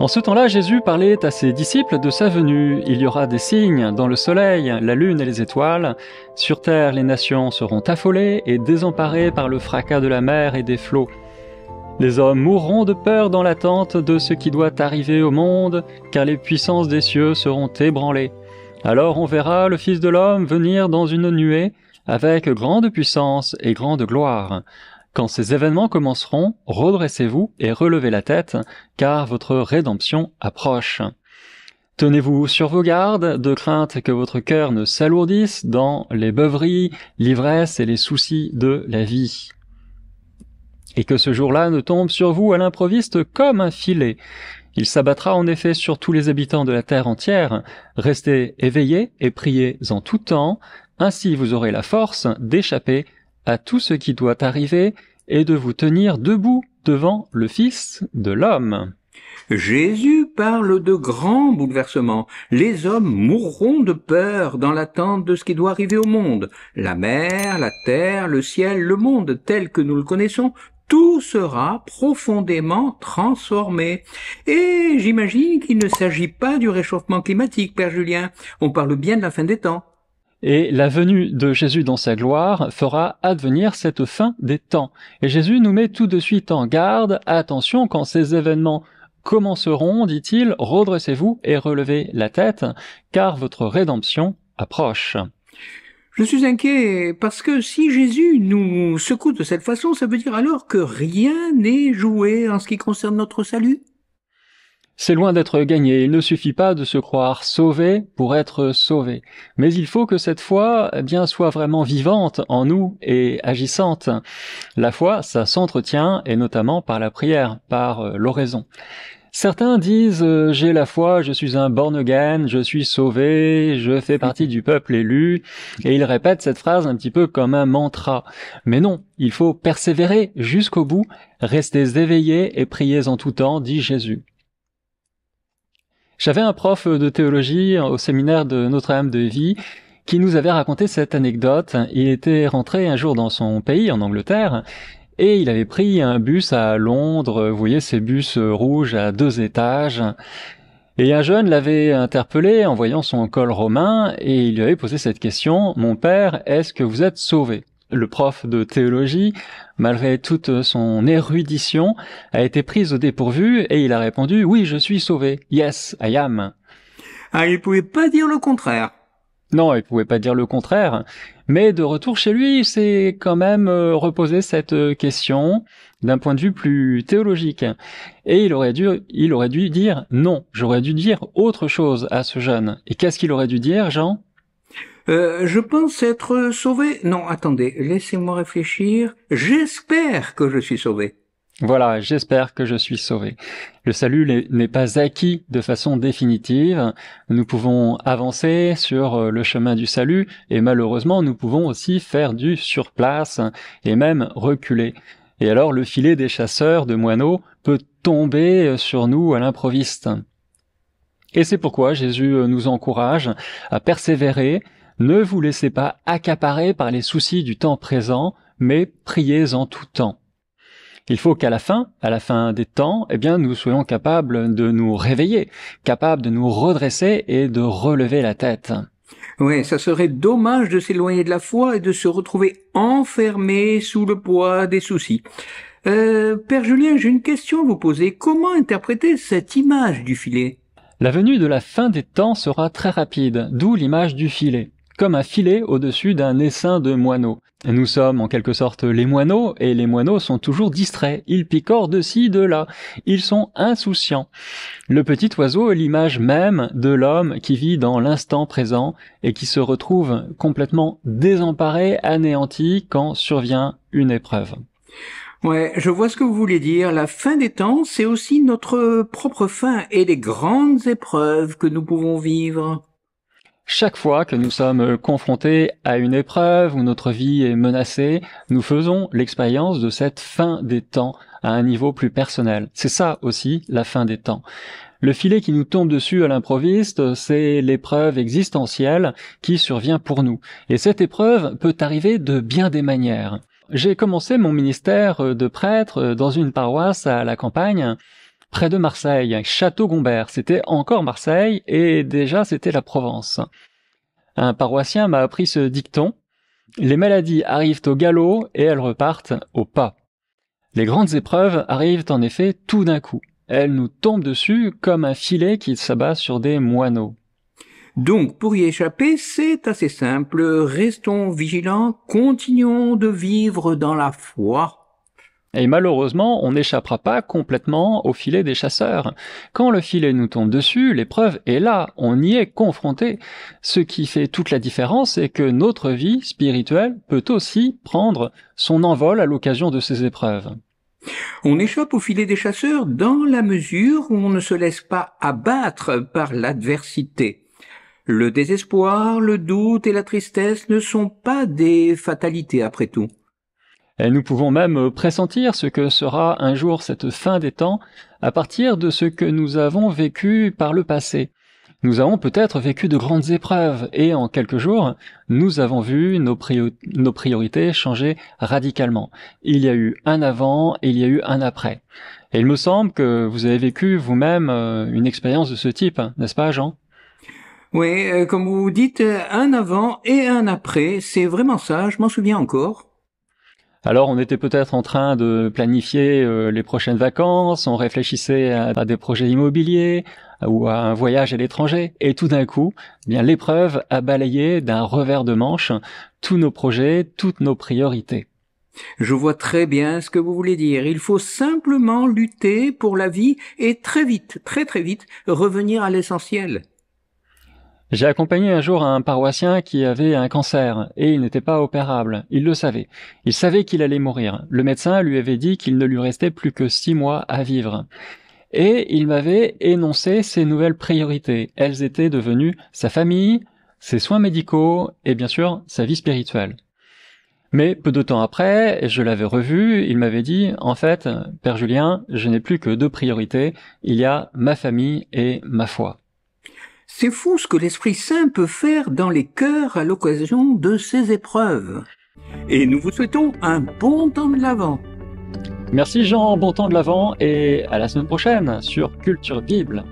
En ce temps-là, Jésus parlait à ses disciples de sa venue. Il y aura des signes dans le soleil, la lune et les étoiles. Sur terre, les nations seront affolées et désemparées par le fracas de la mer et des flots. Les hommes mourront de peur dans l'attente de ce qui doit arriver au monde, car les puissances des cieux seront ébranlées. Alors on verra le Fils de l'homme venir dans une nuée, avec grande puissance et grande gloire. Quand ces événements commenceront, redressez-vous et relevez la tête, car votre rédemption approche. Tenez-vous sur vos gardes, de crainte que votre cœur ne s'alourdisse dans les beuveries, l'ivresse et les soucis de la vie. Et que ce jour-là ne tombe sur vous à l'improviste comme un filet. Il s'abattra en effet sur tous les habitants de la terre entière. Restez éveillés et priez en tout temps, ainsi vous aurez la force d'échapper à tout ce qui doit arriver et de vous tenir debout devant le Fils de l'homme. Jésus parle de grands bouleversements. Les hommes mourront de peur dans l'attente de ce qui doit arriver au monde. La mer, la terre, le ciel, le monde tel que nous le connaissons, tout sera profondément transformé. Et j'imagine qu'il ne s'agit pas du réchauffement climatique, Père Julien. On parle bien de la fin des temps et la venue de Jésus dans sa gloire fera advenir cette fin des temps. Et Jésus nous met tout de suite en garde, attention quand ces événements commenceront, dit-il, redressez-vous et relevez la tête, car votre rédemption approche. Je suis inquiet parce que si Jésus nous secoue de cette façon, ça veut dire alors que rien n'est joué en ce qui concerne notre salut c'est loin d'être gagné, il ne suffit pas de se croire sauvé pour être sauvé. Mais il faut que cette foi eh bien soit vraiment vivante en nous et agissante. La foi, ça s'entretient et notamment par la prière, par euh, l'oraison. Certains disent euh, j'ai la foi, je suis un born again, je suis sauvé, je fais partie du peuple élu et ils répètent cette phrase un petit peu comme un mantra. Mais non, il faut persévérer jusqu'au bout, restez éveillés et priez en tout temps, dit Jésus. J'avais un prof de théologie au séminaire de Notre-Dame de Vie qui nous avait raconté cette anecdote. Il était rentré un jour dans son pays, en Angleterre, et il avait pris un bus à Londres, vous voyez ces bus rouges à deux étages. Et un jeune l'avait interpellé en voyant son col romain et il lui avait posé cette question, Mon père, est-ce que vous êtes sauvé? le prof de théologie, malgré toute son érudition, a été pris au dépourvu et il a répondu Oui, je suis sauvé. Yes, I am. Ah, il pouvait pas dire le contraire. Non, il pouvait pas dire le contraire. Mais de retour chez lui, c'est quand même euh, reposé cette euh, question d'un point de vue plus théologique. Et il aurait dû, il aurait dû dire non. J'aurais dû dire autre chose à ce jeune. Et qu'est-ce qu'il aurait dû dire, Jean? Euh, je pense être sauvé. Non, attendez, laissez-moi réfléchir. J'espère que je suis sauvé. Voilà, j'espère que je suis sauvé. Le salut n'est pas acquis de façon définitive. Nous pouvons avancer sur euh, le chemin du salut et malheureusement nous pouvons aussi faire du surplace et même reculer. Et alors le filet des chasseurs de moineaux peut tomber euh, sur nous à l'improviste. Et c'est pourquoi Jésus nous encourage à persévérer, ne vous laissez pas accaparer par les soucis du temps présent, mais priez en tout temps. Il faut qu'à la fin, à la fin des temps, eh bien, nous soyons capables de nous réveiller, capables de nous redresser et de relever la tête. Oui, ça serait dommage de s'éloigner de la foi et de se retrouver enfermé sous le poids des soucis. Euh, Père Julien, j'ai une question à vous poser. Comment interpréter cette image du filet La venue de la fin des temps sera très rapide, d'où l'image du filet comme un filet au-dessus d'un essaim de moineaux. Nous sommes en quelque sorte les moineaux, et les moineaux sont toujours distraits. Ils picorent de ci, de là. Ils sont insouciants. Le petit oiseau est l'image même de l'homme qui vit dans l'instant présent et qui se retrouve complètement désemparé, anéanti quand survient une épreuve. Ouais, je vois ce que vous voulez dire. La fin des temps, c'est aussi notre propre fin et les grandes épreuves que nous pouvons vivre. Chaque fois que nous sommes confrontés à une épreuve où notre vie est menacée, nous faisons l'expérience de cette fin des temps à un niveau plus personnel. C'est ça aussi la fin des temps. Le filet qui nous tombe dessus à l'improviste, c'est l'épreuve existentielle qui survient pour nous. Et cette épreuve peut arriver de bien des manières. J'ai commencé mon ministère de prêtre dans une paroisse à la campagne près de Marseille, Château-Gombert. C'était encore Marseille et déjà c'était la Provence. Un paroissien m'a appris ce dicton. Les maladies arrivent au galop et elles repartent au pas. Les grandes épreuves arrivent en effet tout d'un coup. Elles nous tombent dessus comme un filet qui s'abat sur des moineaux. Donc, pour y échapper, c'est assez simple. Restons vigilants, continuons de vivre dans la foi. Et malheureusement, on n'échappera pas complètement au filet des chasseurs. Quand le filet nous tombe dessus, l'épreuve est là, on y est confronté. Ce qui fait toute la différence, c'est que notre vie spirituelle peut aussi prendre son envol à l'occasion de ces épreuves. On échappe au filet des chasseurs dans la mesure où on ne se laisse pas abattre par l'adversité. Le désespoir, le doute et la tristesse ne sont pas des fatalités après tout. Et nous pouvons même euh, pressentir ce que sera un jour cette fin des temps à partir de ce que nous avons vécu par le passé. Nous avons peut-être vécu de grandes épreuves et en quelques jours, nous avons vu nos, priorités changer radicalement. Il y a eu un avant et il y a eu un après. Et il me semble que vous avez vécu vous-même euh, une expérience de ce type, n'est-ce pas Jean Oui, euh, comme vous dites, un avant et un après, c'est vraiment ça, je m'en souviens encore. Alors on était peut-être en train de planifier euh, les prochaines vacances, on réfléchissait à, des projets immobiliers ou à un voyage à l'étranger. Et tout d'un coup, eh bien l'épreuve a balayé d'un revers de manche tous nos projets, toutes nos priorités. Je vois très bien ce que vous voulez dire. Il faut simplement lutter pour la vie et très vite, très très vite, revenir à l'essentiel. J'ai accompagné un jour un paroissien qui avait un cancer, et il n'était pas opérable, il le savait. Il savait qu'il allait mourir. Le médecin lui avait dit qu'il ne lui restait plus que six mois à vivre. Et il m'avait énoncé ses nouvelles priorités. Elles étaient devenues sa famille, ses soins médicaux, et bien sûr sa vie spirituelle. Mais peu de temps après, je l'avais revu, il m'avait dit, en fait, Père Julien, je n'ai plus que deux priorités, il y a ma famille et ma foi. C'est fou ce que l'Esprit Saint peut faire dans les cœurs à l'occasion de ces épreuves. Et nous vous souhaitons un bon temps de l'Avent. Merci Jean, bon temps de l'Avent et à la semaine prochaine sur Culture Bible.